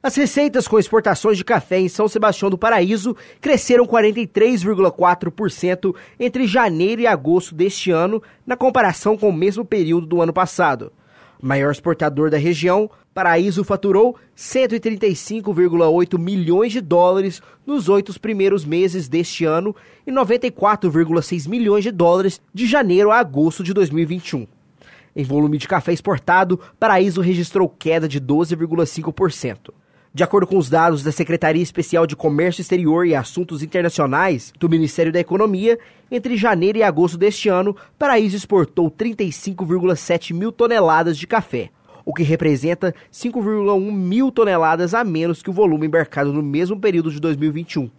As receitas com exportações de café em São Sebastião do Paraíso cresceram 43,4% entre janeiro e agosto deste ano, na comparação com o mesmo período do ano passado. maior exportador da região, Paraíso faturou 135,8 milhões de dólares nos oito primeiros meses deste ano e 94,6 milhões de dólares de janeiro a agosto de 2021. Em volume de café exportado, Paraíso registrou queda de 12,5%. De acordo com os dados da Secretaria Especial de Comércio Exterior e Assuntos Internacionais do Ministério da Economia, entre janeiro e agosto deste ano, Paraíso exportou 35,7 mil toneladas de café, o que representa 5,1 mil toneladas a menos que o volume embarcado no mesmo período de 2021.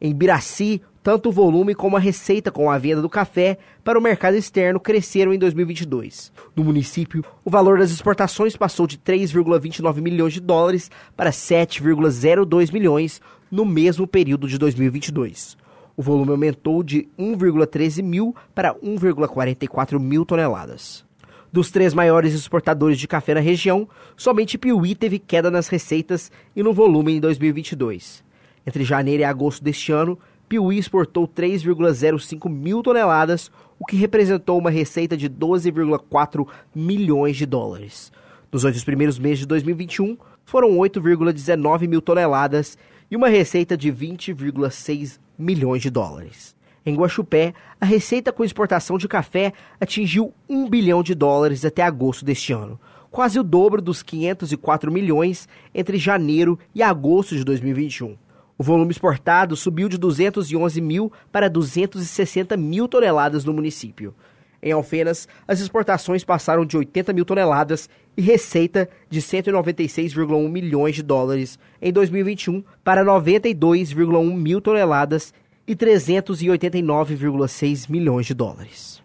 Em Biraci, tanto o volume como a receita com a venda do café para o mercado externo cresceram em 2022. No município, o valor das exportações passou de 3,29 milhões de dólares para 7,02 milhões no mesmo período de 2022. O volume aumentou de 1,13 mil para 1,44 mil toneladas. Dos três maiores exportadores de café na região, somente Piuí teve queda nas receitas e no volume em 2022. Entre janeiro e agosto deste ano, Piuí exportou 3,05 mil toneladas, o que representou uma receita de 12,4 milhões de dólares. Nos oito primeiros meses de 2021, foram 8,19 mil toneladas e uma receita de 20,6 milhões de dólares. Em Guaxupé, a receita com exportação de café atingiu 1 bilhão de dólares até agosto deste ano, quase o dobro dos 504 milhões entre janeiro e agosto de 2021. O volume exportado subiu de 211 mil para 260 mil toneladas no município. Em Alfenas, as exportações passaram de 80 mil toneladas e receita de 196,1 milhões de dólares em 2021 para 92,1 mil toneladas e 389,6 milhões de dólares.